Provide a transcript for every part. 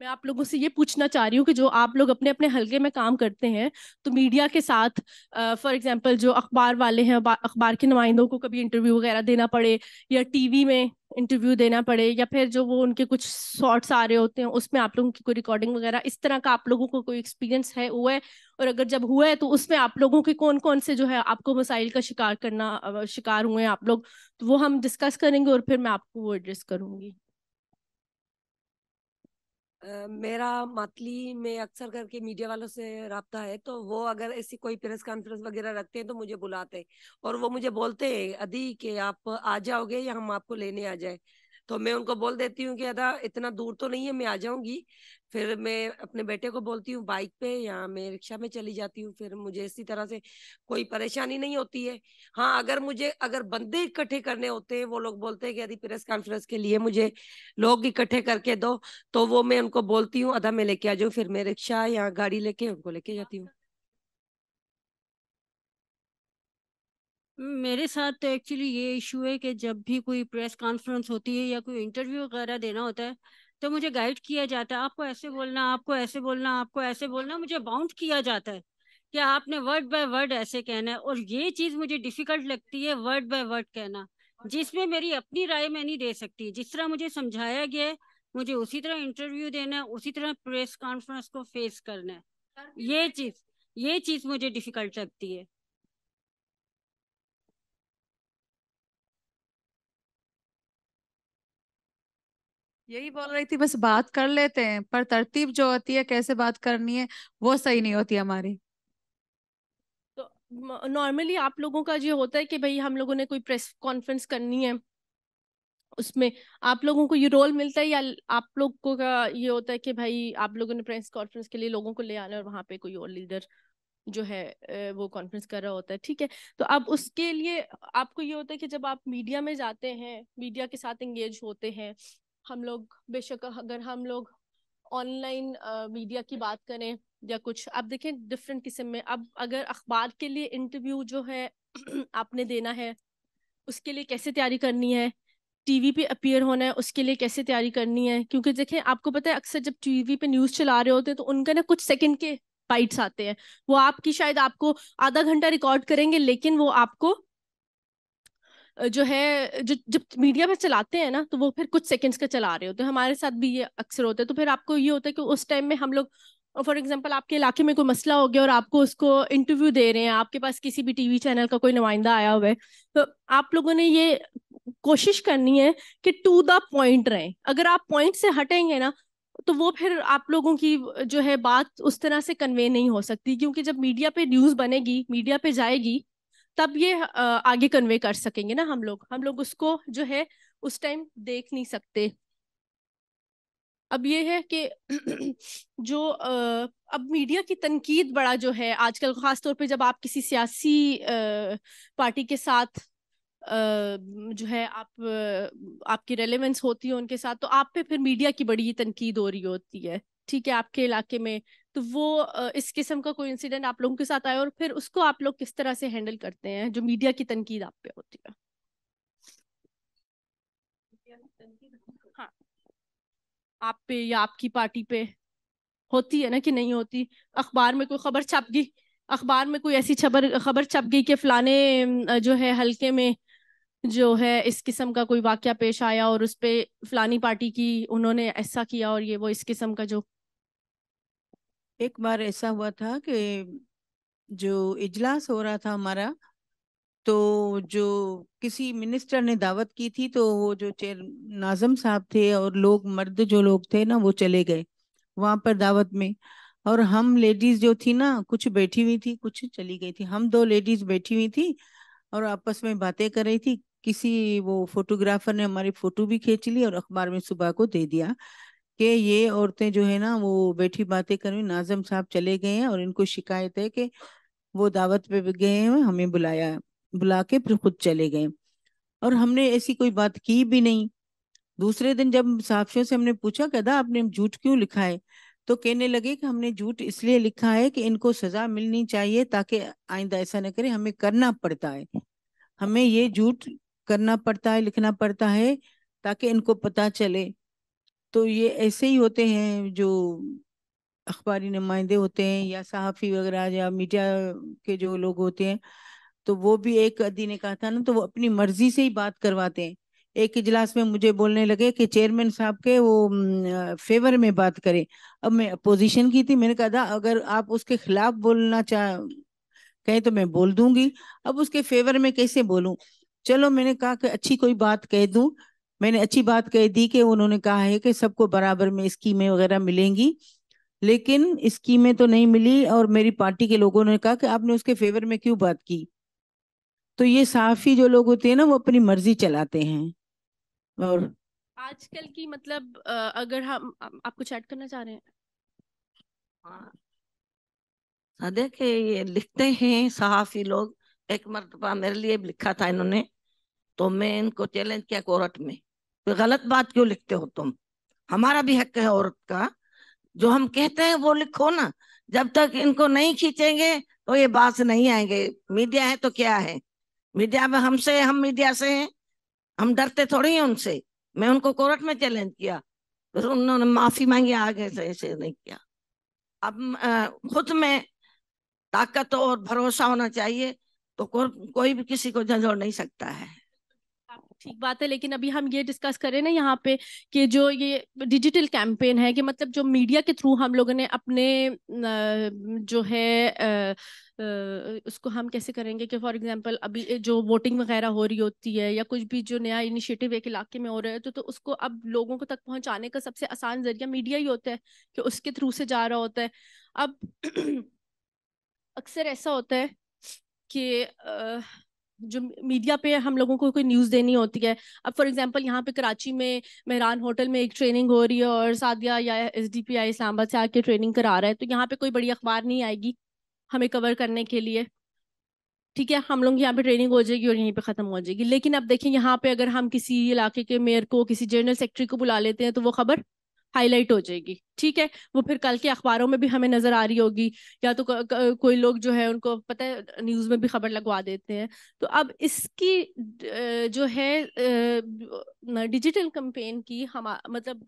मैं आप लोगों से ये पूछना चाह रही हूँ कि जो आप लोग अपने अपने हलके में काम करते हैं तो मीडिया के साथ फॉर uh, एग्जांपल जो अखबार वाले हैं अखबार के नुमाइंदों को कभी इंटरव्यू वगैरह देना पड़े या टीवी में इंटरव्यू देना पड़े या फिर जो वो उनके कुछ शॉर्ट्स आ रहे होते हैं उसमें आप लोगों की कोई रिकॉर्डिंग वगैरह इस तरह का आप लोगों को कोई एक्सपीरियंस है हुआ है और अगर जब हुआ है तो उसमें आप लोगों के कौन कौन से जो है आपको मसाइल का शिकार करना शिकार हुए हैं आप लोग तो वो हम डिस्कस करेंगे और फिर मैं आपको वो एड्रेस करूँगी मेरा मातली में अक्सर करके मीडिया वालों से रबता है तो वो अगर ऐसी कोई प्रेस कॉन्फ्रेंस वगैरह रखते हैं तो मुझे बुलाते हैं और वो मुझे बोलते हैं अदी के आप आ जाओगे या हम आपको लेने आ जाए तो मैं उनको बोल देती हूँ कि अदा इतना दूर तो नहीं है मैं आ जाऊंगी फिर मैं अपने बेटे को बोलती हूँ बाइक पे या मैं रिक्शा में चली जाती हूँ फिर मुझे इसी तरह से कोई परेशानी नहीं होती है हाँ अगर मुझे अगर बंदे इकट्ठे करने होते हैं वो लोग बोलते हैं कि यदि प्रेस कॉन्फ्रेंस के लिए मुझे लोग इकट्ठे करके दो तो वो मैं उनको बोलती हूँ अदा मैं लेके आ जाऊँ फिर मैं रिक्शा या गाड़ी लेके उनको लेके जाती हूँ मेरे साथ तो एक्चुअली ये इशू है कि जब भी कोई प्रेस कॉन्फ्रेंस होती है या कोई इंटरव्यू वगैरह देना होता है तो मुझे गाइड किया जाता है आपको ऐसे बोलना आपको ऐसे बोलना आपको ऐसे बोलना मुझे बाउंड किया जाता है कि आपने वर्ड बाय वर्ड ऐसे कहना है और ये चीज मुझे डिफिकल्ट लगती है वर्ड बाय वर्ड कहना जिसमें मेरी अपनी राय मैं नहीं दे सकती जिस तरह मुझे समझाया गया है मुझे उसी तरह इंटरव्यू देना है उसी तरह प्रेस कॉन्फ्रेंस को फेस करना है ये चीज ये चीज मुझे डिफिकल्ट लगती है यही बोल रही थी बस बात कर लेते हैं पर तरतीब जो होती है कैसे बात करनी है वो सही नहीं होती हमारी तो नॉर्मली आप लोगों का ये होता है कि भाई हम लोगों ने कोई प्रेस कॉन्फ्रेंस करनी है उसमें आप लोगों को ये रोल मिलता है या आप लोगों का ये होता है कि भाई आप लोगों ने प्रेस कॉन्फ्रेंस के लिए लोगों को ले आना और वहाँ पे कोई और लीडर जो है वो कॉन्फ्रेंस कर रहा होता है ठीक है तो अब उसके लिए आपको ये होता है कि जब आप मीडिया में जाते हैं मीडिया के साथ एंगेज होते हैं हम लोग बेशक अगर हम लोग ऑनलाइन मीडिया की बात करें या कुछ आप देखें डिफरेंट किस्म में अब अगर अखबार के लिए इंटरव्यू जो है आपने देना है उसके लिए कैसे तैयारी करनी है टीवी पे अपियर होना है उसके लिए कैसे तैयारी करनी है क्योंकि देखें आपको पता है अक्सर जब टीवी पे न्यूज़ चला रहे होते हैं तो उनका ना कुछ सेकंड के बाइट्स आते हैं वो आपकी शायद आपको आधा घंटा रिकॉर्ड करेंगे लेकिन वो आपको जो है जो जब मीडिया में चलाते हैं ना तो वो फिर कुछ सेकंड्स का चला रहे होते हैं हमारे साथ भी ये अक्सर होता है तो फिर आपको ये होता है कि उस टाइम में हम लोग फॉर एग्जाम्पल आपके इलाके में कोई मसला हो गया और आपको उसको इंटरव्यू दे रहे हैं आपके पास किसी भी टीवी चैनल का कोई नुमाइंदा आया हुआ है तो आप लोगों ने ये कोशिश करनी है कि टू द पॉइंट रहें अगर आप पॉइंट से हटेंगे ना तो वो फिर आप लोगों की जो है बात उस तरह से कन्वे नहीं हो सकती क्योंकि जब मीडिया पे न्यूज बनेगी मीडिया पे जाएगी तब ये आगे कन्वे कर सकेंगे ना हम लोग हम लोग उसको जो है उस टाइम देख नहीं सकते अब ये है कि जो अब मीडिया की तनकीद बड़ा जो है आजकल खास तौर पे जब आप किसी सियासी पार्टी के साथ जो है आप आपकी रेलेवेंस होती है उनके साथ तो आप पे फिर मीडिया की बड़ी तनकीद हो रही होती है ठीक है आपके इलाके में तो वो इस किस्म का कोई इंसिडेंट आप लोगों के साथ आया और फिर उसको आप लोग किस तरह से हैंडल करते हैं जो मीडिया की तनकीद आप पे होती है हाँ। आप पे या आपकी पार्टी पे होती है ना कि नहीं होती अखबार में कोई खबर छप गई अखबार में कोई ऐसी खबर खबर छप गई कि फलाने जो है हल्के में जो है इस किस्म का कोई वाक्य पेश आया और उस पर फलानी पार्टी की उन्होंने ऐसा किया और ये वो इस किस्म का जो एक बार ऐसा हुआ था कि जो इजलास हो रहा था हमारा तो जो किसी मिनिस्टर ने दावत की थी तो वो जो चेयर नाजम साहब थे और लोग मर्द जो लोग थे ना वो चले गए वहां पर दावत में और हम लेडीज जो थी ना कुछ बैठी हुई थी कुछ चली गई थी हम दो लेडीज बैठी हुई थी और आपस में बातें कर रही थी किसी वो फोटोग्राफर ने हमारी फोटो भी खींच ली और अखबार में सुबह को दे दिया कि ये औरतें जो है ना वो बैठी बातें कर रही नाजम साहब चले गए हैं और इनको शिकायत है कि वो दावत पे गए हैं हमें बुलाया बुला के फिर खुद चले गए और हमने ऐसी कोई बात की भी नहीं दूसरे दिन जब साफियों से हमने पूछा कदा आपने झूठ क्यों लिखा है तो कहने लगे कि हमने झूठ इसलिए लिखा है कि इनको सजा मिलनी चाहिए ताकि आइंदा ऐसा न करे हमें करना पड़ता है हमें ये झूठ करना पड़ता है लिखना पड़ता है ताकि इनको पता चले तो ये ऐसे ही होते हैं जो अखबारी नुमाइंदे होते हैं या सहाफ़ी वगैरह या मीडिया के जो लोग होते हैं तो वो भी एक अदी ने कहा था ना तो वो अपनी मर्जी से ही बात करवाते हैं एक इजलास में मुझे बोलने लगे कि चेयरमैन साहब के वो फेवर में बात करें अब मैं अपोजिशन की थी मैंने कहा था अगर आप उसके खिलाफ बोलना चाह कहें तो मैं बोल दूंगी अब उसके फेवर में कैसे बोलूं चलो मैंने कहा कि अच्छी कोई बात कह दूं मैंने अच्छी बात कह दी कि उन्होंने कहा है कि सबको बराबर में स्कीमें वगैरह मिलेंगी लेकिन स्कीमें तो नहीं मिली और मेरी पार्टी के लोगों ने कहा कि आपने उसके फेवर में क्यों बात की तो ये साफी जो लोग होते हैं ना वो अपनी मर्जी चलाते हैं और आजकल की मतलब अगर हम आप कुछ ऐड करना चाह रहे हैं हाँ। हाँ, देखे ये लिखते हैं सहाफी लोग एक मरतबा मेरे लिए लिखा था इन्होंने तो मैं इनको चैलेंज किया कोर्ट में गलत बात क्यों लिखते हो तुम हमारा भी हक है औरत का जो हम कहते हैं वो लिखो ना जब तक इनको नहीं खींचेंगे तो ये बात नहीं आएंगे मीडिया है तो क्या है मीडिया में हमसे हम मीडिया से हैं हम डरते थोड़े ही उनसे मैं उनको कोर्ट में चैलेंज किया फिर तो उन्होंने माफी मांगी आगे से ऐसे नहीं किया अब खुद में ताकत और भरोसा होना चाहिए तो को, कोई भी किसी को झंझोड़ नहीं सकता है ठीक बात है लेकिन अभी हम ये डिस्कस करें ना यहाँ पे कि जो ये डिजिटल कैंपेन है कि मतलब जो मीडिया के थ्रू हम लोगों ने अपने जो है उसको हम कैसे करेंगे कि फॉर एग्जांपल अभी जो वोटिंग वगैरह हो रही होती है या कुछ भी जो नया इनिशिएटिव एक इलाके में हो रहा है तो तो उसको अब लोगों को तक पहुँचाने का सबसे आसान जरिया मीडिया ही होता है कि उसके थ्रू से जा रहा होता है अब अक्सर ऐसा होता है कि जो मीडिया पे हम लोगों को कोई न्यूज़ देनी होती है अब फॉर एग्जांपल यहाँ पे कराची में मेहरान होटल में एक ट्रेनिंग हो रही है और सादिया या S D P I Islamabad से आके ट्रेनिंग करा रहा है तो यहाँ पे कोई बड़ी अखबार नहीं आएगी हमें कवर करने के लिए ठीक है हम लोग यहाँ पे ट्रेनिंग हो जाएगी और यहीं पे ख़त्म हो जाएगी लेकिन अब देखें यहाँ पे अगर हम किसी इलाके के मेयर को किसी जनरल सेक्रेटरी को बुला लेते हैं तो वो खबर हाईलाइट हो जाएगी ठीक है वो फिर कल के अखबारों में भी हमें नजर आ रही होगी या तो कोई लोग जो है उनको पता है न्यूज में भी खबर लगवा देते हैं तो अब इसकी जो है डिजिटल कंपेन की हम मतलब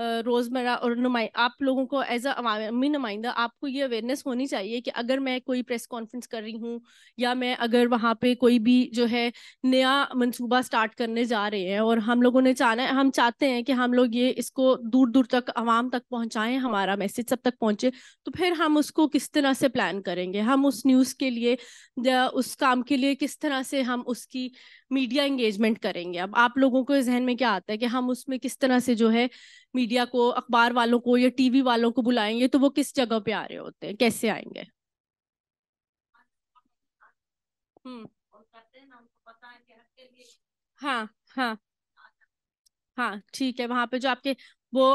रोज़मर्रा और नुमाइंद आप लोगों को एज अवामी नुमाइंदा आपको ये अवेयरनेस होनी चाहिए कि अगर मैं कोई प्रेस कॉन्फ्रेंस कर रही हूँ या मैं अगर वहाँ पे कोई भी जो है नया मंसूबा स्टार्ट करने जा रहे हैं और हम लोगों ने चाहना हम चाहते हैं कि हम लोग ये इसको दूर दूर तक आवाम तक पहुँच पहुंचाएं हाँ। हमारा मैसेज सब तक पहुंचे तो फिर हम उसको किस तरह से प्लान करेंगे हम उस न्यूज़ के लिए उस काम के लिए किस तरह से हम उसकी मीडिया इंगेजमेंट करेंगे अब आप लोगों को जहन में क्या आता है कि हम उसमें किस तरह से जो है मीडिया को अखबार वालों को या टीवी वालों को बुलाएंगे तो वो किस जगह पे आ रहे होते हैं कैसे आएंगे हम्म हाँ हाँ हाँ ठीक है वहाँ पे जो आपके वो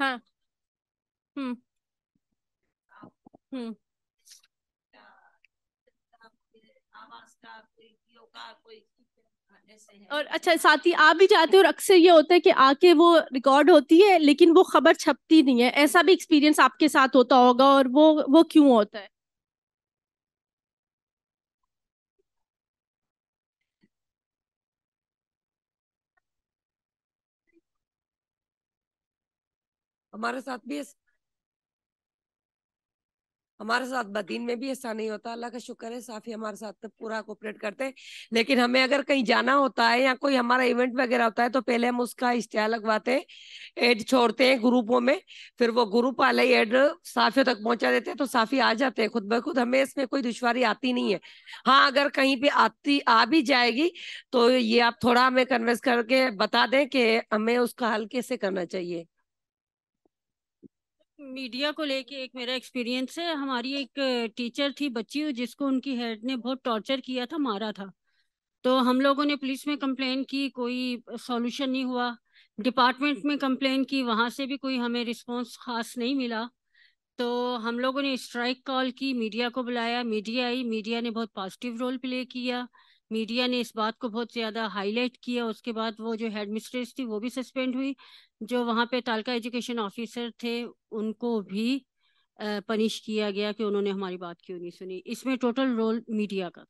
हाँ हम्म।, हम्म और अच्छा साथ ही आप भी जाते हैं और अक्सर ये होता है कि आके वो रिकॉर्ड होती है लेकिन वो खबर छपती नहीं है ऐसा भी एक्सपीरियंस आपके साथ होता होगा और वो वो क्यों होता है हमारे साथ भी हमारे साथ बदीन में भी ऐसा नहीं होता अल्लाह का शुक्र है साफी हमारे साथ तो पूरा कोऑपरेट करते हैं लेकिन हमें अगर कहीं जाना होता है या कोई हमारा इवेंट वगैरह होता है तो पहले हम उसका इश्तेहार लगवाते हैं एड छोड़ते हैं ग्रुपों में फिर वो ग्रुप वाले एड साफियों तक पहुंचा देते हैं तो साफी आ जाते हैं खुद ब खुद हमें इसमें कोई दुशारी आती नहीं है हाँ अगर कहीं पे आती आ भी जाएगी तो ये आप थोड़ा हमें कन्वेंस करके बता दें कि हमें उसका हल कैसे करना चाहिए मीडिया को लेके एक मेरा एक्सपीरियंस है हमारी एक टीचर थी बच्ची जिसको उनकी हेड ने बहुत टॉर्चर किया था मारा था तो हम लोगों ने पुलिस में कंप्लेन की कोई सॉल्यूशन नहीं हुआ डिपार्टमेंट में कंप्लेन की वहाँ से भी कोई हमें रिस्पांस खास नहीं मिला तो हम लोगों ने स्ट्राइक कॉल की मीडिया को बुलाया मीडिया आई मीडिया ने बहुत पॉजिटिव रोल प्ले किया मीडिया ने इस बात को बहुत ज़्यादा हाईलाइट किया उसके बाद वो जो हेड मिस्ट्रेस थी वो भी सस्पेंड हुई जो वहाँ पे तालका एजुकेशन ऑफिसर थे उनको भी पनिश किया गया कि उन्होंने हमारी बात क्यों नहीं सुनी इसमें टोटल रोल मीडिया का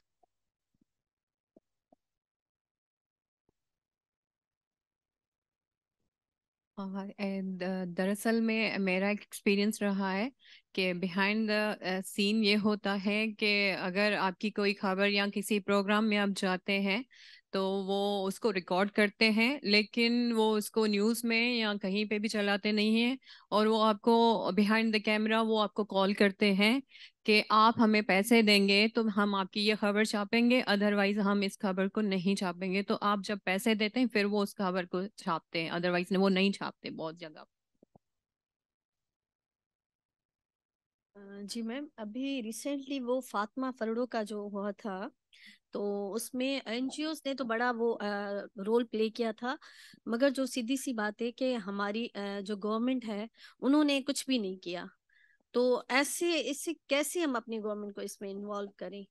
दरअसल में मेरा एक एक्सपीरियंस रहा है कि बिहाइंड द सीन ये होता है कि अगर आपकी कोई खबर या किसी प्रोग्राम में आप जाते हैं तो वो उसको रिकॉर्ड करते हैं लेकिन वो उसको न्यूज़ में या कहीं पे भी चलाते नहीं हैं और वो आपको बिहाइंड द कैमरा वो आपको कॉल करते हैं कि आप हमें पैसे देंगे तो हम आपकी ये खबर छापेंगे अदरवाइज हम इस खबर को नहीं छापेंगे तो आप जब पैसे देते हैं फिर वो उस खबर को छापते हैं अदरवाइज वो नहीं छापते बहुत जगह जी मैम अभी रिसेंटली वो फातिमा फरड़ो का जो हुआ था तो उसमें एनजीओ ने तो बड़ा वो आ, रोल प्ले किया था मगर जो सीधी सी बात है कि हमारी आ, जो गवर्नमेंट है उन्होंने कुछ भी नहीं किया तो ऐसे इससे कैसे हम अपनी गवर्नमेंट को इसमें इन्वॉल्व करें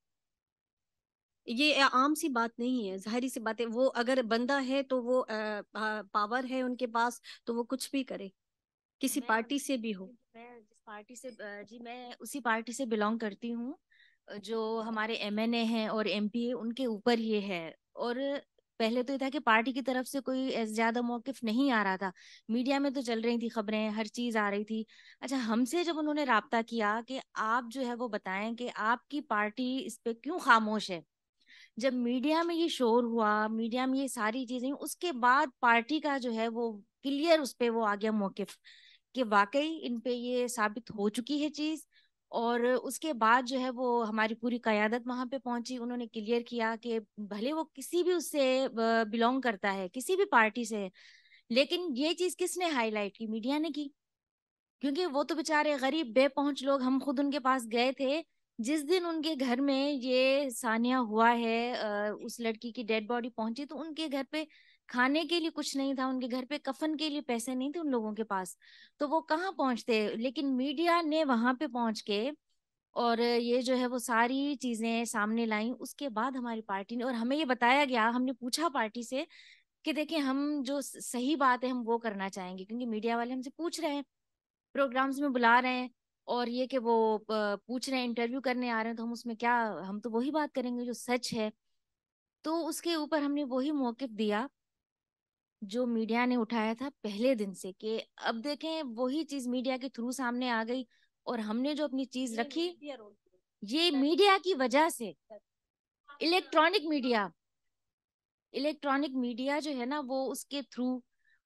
ये आम सी बात नहीं है जाहिर सी बात है वो अगर बंदा है तो वो आ, पावर है उनके पास तो वो कुछ भी करे किसी पार्टी से भी हो मैं जिस पार्टी से जी मैं उसी पार्टी से बिलोंग करती हूँ जो हमारे एम एन ए हैं और एम पी ए उनके ऊपर ये है और पहले तो ये था कि पार्टी की तरफ से कोई ज्यादा मौकफ नहीं आ रहा था मीडिया में तो चल रही थी खबरें हर चीज आ रही थी अच्छा हमसे जब उन्होंने रहा किया कि आप जो है वो बताएं कि आपकी पार्टी इस पे क्यों खामोश है जब मीडिया में ये शोर हुआ मीडिया में ये सारी चीजें उसके बाद पार्टी का जो है वो क्लियर उस पर वो आ गया मौकफ कि वाकई इन पे ये साबित हो चुकी है चीज और उसके बाद जो है वो हमारी पूरी कयादत वहां पे पहुंची उन्होंने क्लियर किया कि भले वो किसी भी उससे बिलोंग करता है किसी भी पार्टी से लेकिन ये चीज किसने हाईलाइट की मीडिया ने की क्योंकि वो तो बेचारे गरीब बेपहुंच लोग हम खुद उनके पास गए थे जिस दिन उनके घर में ये सानिया हुआ है उस लड़की की डेड बॉडी पहुंची तो उनके घर पे खाने के लिए कुछ नहीं था उनके घर पे कफन के लिए पैसे नहीं थे उन लोगों के पास तो वो कहाँ पहुंचते लेकिन मीडिया ने वहां पे पहुंच के और ये जो है वो सारी चीजें सामने लाई उसके बाद हमारी पार्टी ने और हमें ये बताया गया हमने पूछा पार्टी से कि देखिए हम जो सही बात है हम वो करना चाहेंगे क्योंकि मीडिया वाले हमसे पूछ रहे हैं प्रोग्राम्स में बुला रहे हैं और ये कि वो पूछ रहे हैं इंटरव्यू करने आ रहे हैं तो हम उसमें क्या हम तो वही बात करेंगे जो सच है तो उसके ऊपर हमने वही मौके दिया जो मीडिया ने उठाया था पहले दिन से कि अब देखें वही चीज मीडिया के थ्रू सामने आ गई और हमने जो अपनी चीज रखी ये मीडिया की वजह से हाँ, हाँ। इलेक्ट्रॉनिक मीडिया इलेक्ट्रॉनिक मीडिया जो है ना वो उसके थ्रू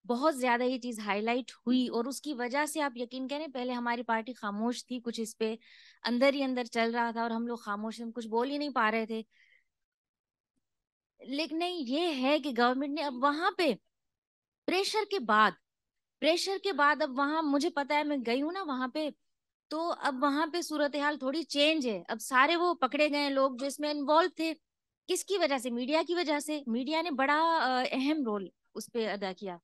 बहुत ज्यादा ये चीज हाईलाइट हुई और उसकी वजह से आप यकीन करें पहले हमारी पार्टी खामोश थी कुछ इस पे अंदर ही अंदर चल रहा था और हम लोग खामोश हम कुछ बोल ही नहीं पा रहे थे लेकिन नहीं ये है कि गवर्नमेंट ने अब वहां पे प्रेशर के बाद प्रेशर के बाद अब वहां मुझे पता है मैं गई हूं ना वहां पे तो अब वहां पे सूरत हाल थोड़ी चेंज है अब सारे वो पकड़े गए लोग जो इसमें इन्वॉल्व थे किसकी वजह से मीडिया की वजह से मीडिया ने बड़ा अहम रोल उस पर अदा किया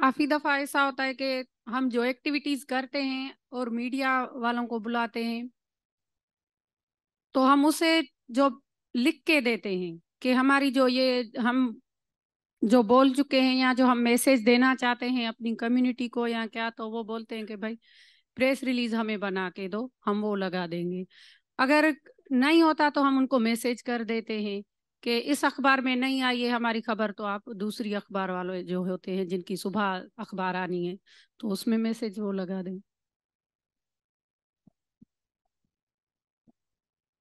काफी दफा ऐसा होता है कि हम जो एक्टिविटीज करते हैं और मीडिया वालों को बुलाते हैं तो हम उसे जो लिख के देते हैं कि हमारी जो ये हम जो बोल चुके हैं या जो हम मैसेज देना चाहते हैं अपनी कम्युनिटी को या क्या तो वो बोलते हैं कि भाई प्रेस रिलीज हमें बना के दो हम वो लगा देंगे अगर नहीं होता तो हम उनको मैसेज कर देते हैं कि इस अखबार में नहीं आई है हमारी खबर तो आप दूसरी अखबार वाले जो होते हैं जिनकी सुबह अखबार आनी है तो उसमें मैसेज वो लगा दें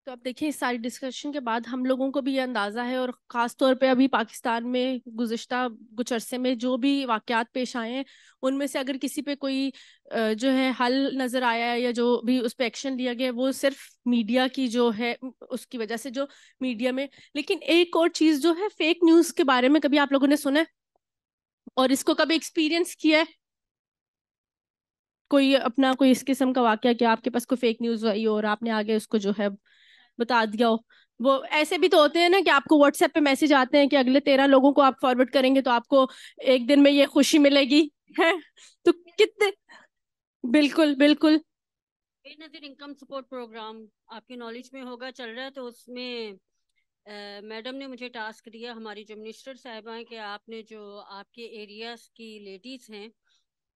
तो आप देखिए इस सारी डिस्कशन के बाद हम लोगों को भी ये अंदाज़ा है और ख़ास तौर पे अभी पाकिस्तान में गुज्त कुछ अरसे में जो भी वाक़ात पेश आए हैं उनमें से अगर किसी पे कोई जो है हल नज़र आया है या जो भी उस पर एक्शन लिया गया वो सिर्फ मीडिया की जो है उसकी वजह से जो मीडिया में लेकिन एक और चीज़ जो है फेक न्यूज़ के बारे में कभी आप लोगों ने सुना है और इसको कभी एक्सपीरियंस किया है कोई अपना कोई इस किस्म का वाक्य कि आपके पास कोई फेक न्यूज़ आई और आपने आगे उसको जो है बता दिया हो वो ऐसे भी तो होते हैं ना कि आपको व्हाट्सएप पे मैसेज आते हैं कि अगले तेरह लोगों को आप फॉरवर्ड करेंगे तो आपको एक दिन में ये खुशी मिलेगी है तो कितने बिल्कुल बिल्कुल बेनजीर इनकम सपोर्ट प्रोग्राम आपके नॉलेज में होगा चल रहा है तो उसमें मैडम ने मुझे टास्क दिया हमारी जो मिनिस्टर साहिबा हैं कि आपने जो आपके एरियाज की लेडीज़ हैं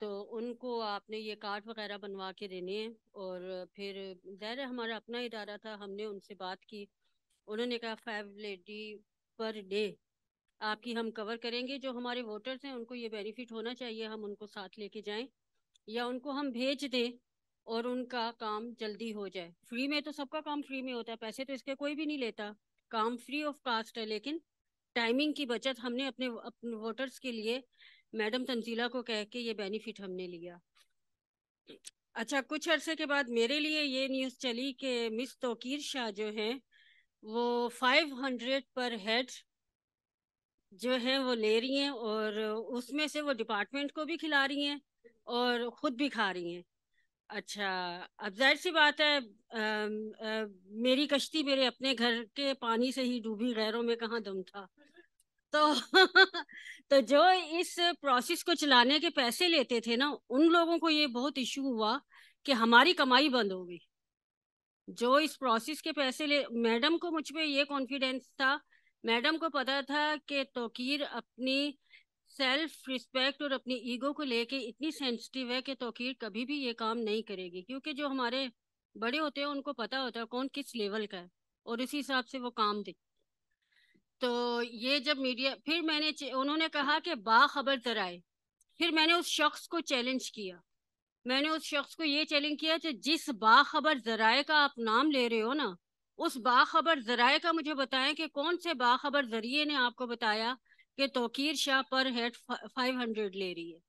तो उनको आपने ये कार्ड वगैरह बनवा के देने हैं और फिर ज़ाहिर हमारा अपना इदारा था हमने उनसे बात की उन्होंने कहा फाइव लेडी पर डे आपकी हम कवर करेंगे जो हमारे वोटर्स हैं उनको ये बेनिफिट होना चाहिए हम उनको साथ लेके जाएं या उनको हम भेज दें और उनका काम जल्दी हो जाए फ्री में तो सबका काम फ्री में होता है पैसे तो इसके कोई भी नहीं लेता काम फ्री ऑफ कास्ट है लेकिन टाइमिंग की बचत हमने अपने, अपने वोटर्स के लिए मैडम तंजीला को कह के ये बेनिफिट हमने लिया अच्छा कुछ अरसे के बाद मेरे लिए ये न्यूज़ चली कि मिस तोकीर शाह जो हैं वो फाइव हंड्रेड पर हेड जो हैं वो ले रही हैं और उसमें से वो डिपार्टमेंट को भी खिला रही हैं और ख़ुद भी खा रही हैं अच्छा अब जाहिर सी बात है आ, आ, मेरी कश्ती मेरे अपने घर के पानी से ही डूबी गैरों में कहाँ दम था तो तो जो इस प्रोसेस को चलाने के पैसे लेते थे ना उन लोगों को ये बहुत इशू हुआ कि हमारी कमाई बंद हो गई जो इस प्रोसेस के पैसे ले मैडम को मुझ पर यह कॉन्फिडेंस था मैडम को पता था कि तोकीर अपनी सेल्फ रिस्पेक्ट और अपनी ईगो को लेके इतनी सेंसिटिव है कि तोकीर कभी भी ये काम नहीं करेगी क्योंकि जो हमारे बड़े होते हैं उनको पता होता है कौन किस लेवल का है और इसी हिसाब से वो काम दे तो ये जब मीडिया फिर मैंने उन्होंने कहा कि बाखबर जराए फिर मैंने उस शख्स को चैलेंज किया मैंने उस शख्स को ये चैलेंज किया कि जिस बाखबर जराए का आप नाम ले रहे हो ना उस बाखबर जराए का मुझे बताएं कि कौन से बाखबर जरिए ने आपको बताया कि तोकीर शाह पर हेड फाइव हंड्रेड ले रही है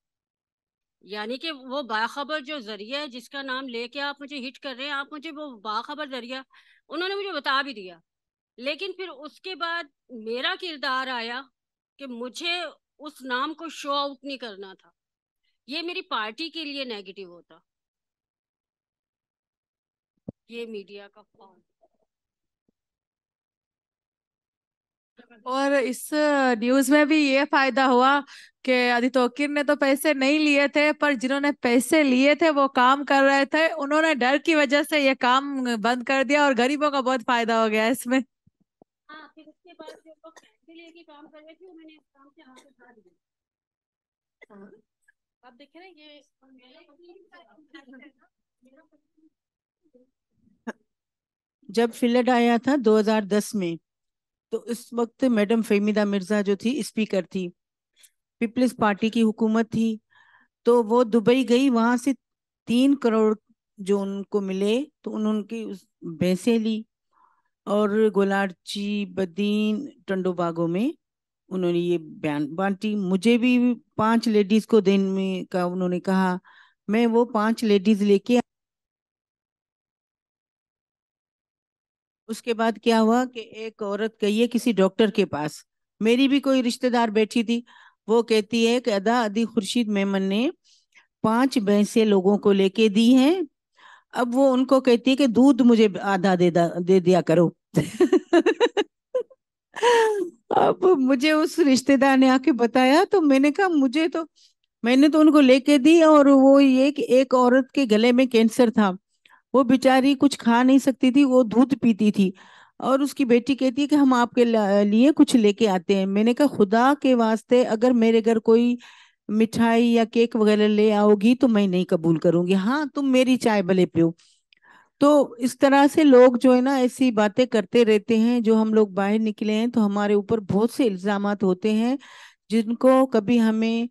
यानी कि वो बाखबर जो जरिया है जिसका नाम लेके आप मुझे हिट कर रहे हैं आप मुझे वो बाखबर जरिया उन्होंने मुझे बता भी दिया लेकिन फिर उसके बाद मेरा किरदार आया कि मुझे उस नाम को शो आउट नहीं करना था ये मेरी पार्टी के लिए नेगेटिव होता ये मीडिया का फॉर्म और इस न्यूज में भी ये फायदा हुआ कि आदित्य ने तो पैसे नहीं लिए थे पर जिन्होंने पैसे लिए थे वो काम कर रहे थे उन्होंने डर की वजह से ये काम बंद कर दिया और गरीबों का बहुत फायदा हो गया इसमें जो लोग काम कर रहे थे काम से हाथ उठा हाँ। आप ये जब फिलड आया था 2010 में तो उस वक्त मैडम फेमिदा मिर्जा जो थी स्पीकर थी पीपल्स पार्टी की हुकूमत थी तो वो दुबई गई वहां से तीन करोड़ जो उनको मिले तो उन्होंने उस भैंसे ली और गोलार्ची बदीन टंडोबागो में उन्होंने ये बयान बांटी मुझे भी पांच लेडीज को देने का उन्होंने कहा मैं वो पांच लेडीज लेके उसके बाद क्या हुआ कि एक औरत गई है किसी डॉक्टर के पास मेरी भी कोई रिश्तेदार बैठी थी वो कहती है कि अदा अदी खुर्शीद मेमन ने पांच भैंसे लोगों को लेके दी हैं अब वो उनको कहती है कि दूध मुझे आधा दे दे दिया करो अब मुझे उस रिश्तेदार ने आके बताया तो मैंने कहा मुझे तो मैंने तो उनको लेके दी और वो ये कि एक औरत के गले में कैंसर था वो बेचारी कुछ खा नहीं सकती थी वो दूध पीती थी और उसकी बेटी कहती है कि हम आपके लिए कुछ लेके आते हैं मैंने कहा खुदा के वास्ते अगर मेरे घर कोई मिठाई या केक वगैरह ले आओगी तो मैं नहीं कबूल करूंगी हाँ तुम मेरी चाय भले पियो तो इस तरह से लोग जो है ना ऐसी बातें करते रहते हैं जो हम लोग बाहर निकले हैं तो हमारे ऊपर बहुत से इल्जाम होते हैं जिनको कभी हमें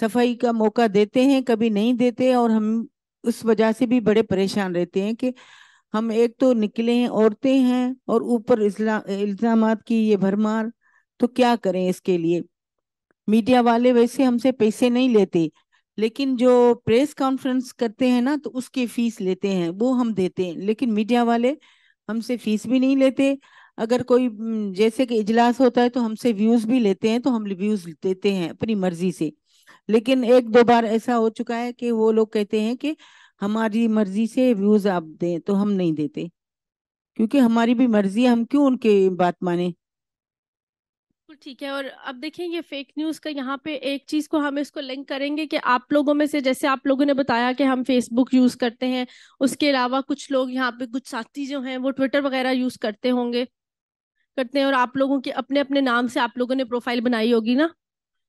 सफाई का मौका देते हैं कभी नहीं देते और हम उस वजह से भी बड़े परेशान रहते हैं कि हम एक तो निकले हैं औरतें हैं और ऊपर इल्जाम की ये भरमार तो क्या करें इसके लिए मीडिया वाले वैसे हमसे पैसे नहीं लेते लेकिन जो प्रेस कॉन्फ्रेंस करते हैं ना तो उसकी फीस लेते हैं वो हम देते हैं लेकिन मीडिया वाले हमसे फीस भी नहीं लेते अगर कोई जैसे कि इजलास होता है तो हमसे व्यूज भी लेते हैं तो हम व्यूज देते हैं अपनी मर्जी से लेकिन एक दो बार ऐसा हो चुका है कि वो लोग कहते हैं कि हमारी मर्जी से व्यूज आप दें तो हम नहीं देते क्योंकि हमारी भी मर्जी है हम क्यों उनके बात माने बिल्कुल ठीक है और अब ये फेक न्यूज का यहाँ पे एक चीज को हम इसको लिंक करेंगे कि आप लोगों में से जैसे आप लोगों ने बताया कि हम फेसबुक यूज करते हैं उसके अलावा कुछ लोग यहाँ पे कुछ साथी जो हैं वो ट्विटर वगैरह यूज करते होंगे करते हैं और आप लोगों के अपने अपने नाम से आप लोगों ने प्रोफाइल बनाई होगी ना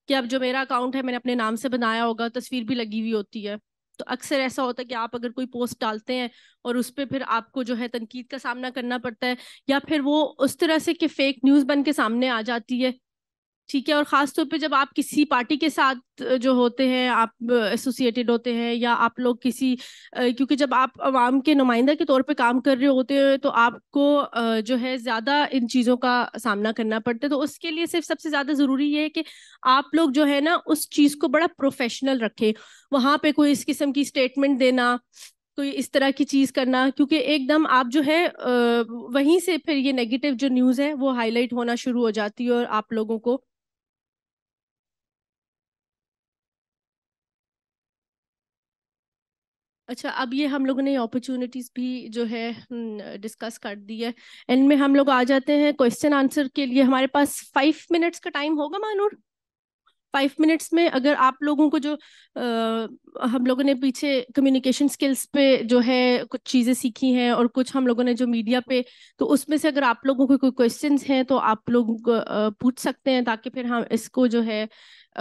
कि अब जो मेरा अकाउंट है मैंने अपने नाम से बनाया होगा तस्वीर भी लगी हुई होती है तो अक्सर ऐसा होता है कि आप अगर कोई पोस्ट डालते हैं और उस पर फिर आपको जो है तनकीद का सामना करना पड़ता है या फिर वो उस तरह से कि फेक न्यूज़ बन के सामने आ जाती है ठीक है और खास तौर पे जब आप किसी पार्टी के साथ जो होते हैं आप एसोसिएटेड होते हैं या आप लोग किसी क्योंकि जब आप आवाम के नुमाइंदा के तौर पे काम कर रहे होते हैं तो आपको जो है ज़्यादा इन चीज़ों का सामना करना पड़ता है तो उसके लिए सिर्फ सबसे ज़्यादा ज़रूरी ये है कि आप लोग जो है ना उस चीज़ को बड़ा प्रोफेशनल रखें वहाँ पर कोई इस किस्म की स्टेटमेंट देना कोई इस तरह की चीज़ करना क्योंकि एकदम आप जो है वहीं से फिर ये नेगेटिव जो न्यूज़ है वो हाईलाइट होना शुरू हो जाती है और आप लोगों को अच्छा अब ये हम लोगों ने अपॉर्चुनिटीज भी जो है डिस्कस हम्म, कर दी है एंड में हम लोग आ जाते हैं क्वेश्चन आंसर के लिए हमारे पास फाइव मिनट्स का टाइम होगा मानूर फाइव मिनट्स में अगर आप लोगों को जो आ, हम लोगों ने पीछे कम्युनिकेशन स्किल्स पे जो है कुछ चीज़ें सीखी हैं और कुछ हम लोगों ने जो मीडिया पे तो उसमें से अगर आप लोगों को कोई क्वेश्चंस हैं तो आप लोग पूछ सकते हैं ताकि फिर हम इसको जो है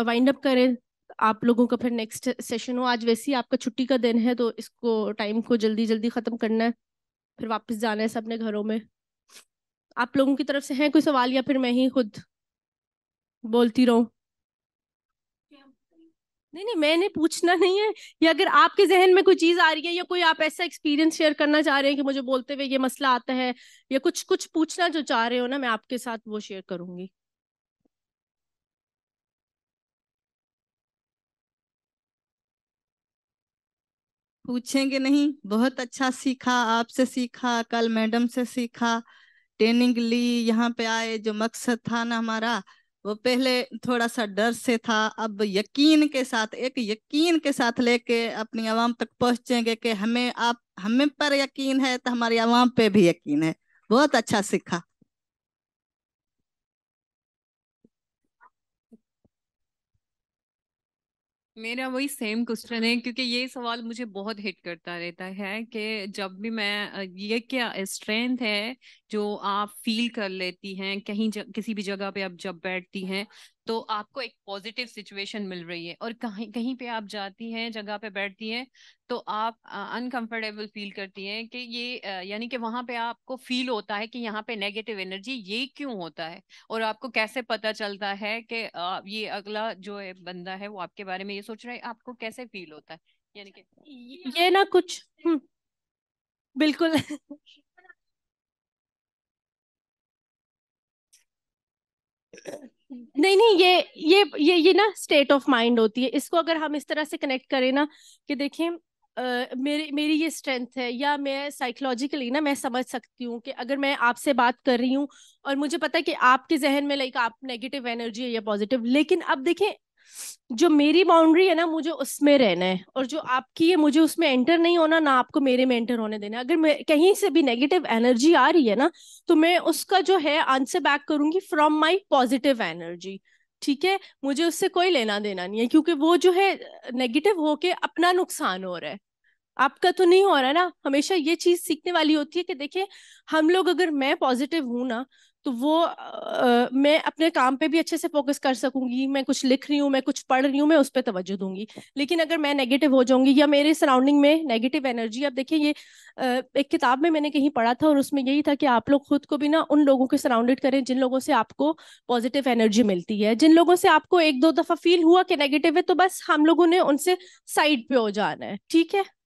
वाइंड अप करें आप लोगों का फिर नेक्स्ट सेशन हो आज वैसे ही आपका छुट्टी का दिन है तो इसको टाइम को जल्दी जल्दी ख़त्म करना है फिर वापस जाना है सबने घरों में आप लोगों की तरफ से हैं कोई सवाल या फिर मैं ही खुद बोलती रहूं नहीं नहीं मैंने पूछना नहीं है या अगर आपके जहन में कोई चीज आ रही है या कोई आप ऐसा एक्सपीरियंस शेयर करना चाह रहे हैं कि मुझे बोलते हुए ये मसला आता है या कुछ कुछ पूछना जो चाह रहे हो ना मैं आपके साथ वो शेयर करूंगी पूछेंगे नहीं बहुत अच्छा सीखा आपसे सीखा कल मैडम से सीखा ट्रेनिंग ली यहाँ पे आए जो मकसद था ना हमारा वो पहले थोड़ा सा डर से था अब यकीन के साथ एक यकीन के साथ लेके अपनी आवाम तक पहुंचेंगे कि हमें आप हमें पर यकीन है तो हमारी आवाम पे भी यकीन है बहुत अच्छा सीखा मेरा वही सेम क्वेश्चन है क्योंकि ये सवाल मुझे बहुत हिट करता रहता है कि जब भी मैं ये क्या स्ट्रेंथ है जो आप फील कर लेती हैं कहीं ज, किसी भी जगह पे आप जब बैठती हैं तो आपको एक पॉजिटिव सिचुएशन मिल रही है और कहीं कहीं पे आप जाती हैं जगह पे बैठती हैं तो आप अनकंफर्टेबल फील करती हैं कि ये यानी कि वहां पे आपको फील होता है कि यहाँ पे नेगेटिव एनर्जी ये क्यों होता है और आपको कैसे पता चलता है कि ये अगला जो है बंदा है वो आपके बारे में ये सोच रहा है आपको कैसे फील होता है यानी कि ये ना कुछ हम्म, बिल्कुल नहीं नहीं ये ये ये ये ना स्टेट ऑफ माइंड होती है इसको अगर हम इस तरह से कनेक्ट करें ना कि देखें Uh, मेरी मेरी ये स्ट्रेंथ है या मैं साइकोलॉजिकली ना मैं समझ सकती हूँ कि अगर मैं आपसे बात कर रही हूँ और मुझे पता है कि आपके जहन में लाइक आप नेगेटिव एनर्जी है या पॉजिटिव लेकिन अब देखें जो मेरी बाउंड्री है ना मुझे उसमें रहना है और जो आपकी है मुझे उसमें एंटर नहीं होना ना आपको मेरे में एंटर होने देना अगर मैं कहीं से भी नेगेटिव एनर्जी आ रही है ना तो मैं उसका जो है आंसर बैक करूंगी फ्रॉम माई पॉजिटिव एनर्जी ठीक है मुझे उससे कोई लेना देना नहीं है क्योंकि वो जो है नेगेटिव होके अपना नुकसान हो रहा है आपका तो नहीं हो रहा ना हमेशा ये चीज सीखने वाली होती है कि देखिए हम लोग अगर मैं पॉजिटिव हूं ना तो वो आ, मैं अपने काम पे भी अच्छे से फोकस कर सकूंगी मैं कुछ लिख रही हूँ मैं कुछ पढ़ रही हूँ मैं उस पर तवज्जो दूंगी लेकिन अगर मैं नेगेटिव हो जाऊंगी या मेरे सराउंडिंग में नेगेटिव एनर्जी आप देखिए ये आ, एक किताब में मैंने कहीं पढ़ा था और उसमें यही था कि आप लोग खुद को भी ना उन लोगों के सराउंडेड करें जिन लोगों से आपको पॉजिटिव एनर्जी मिलती है जिन लोगों से आपको एक दो दफा फील हुआ कि नेगेटिव है तो बस हम लोगों ने उनसे साइड पे हो जाना है ठीक है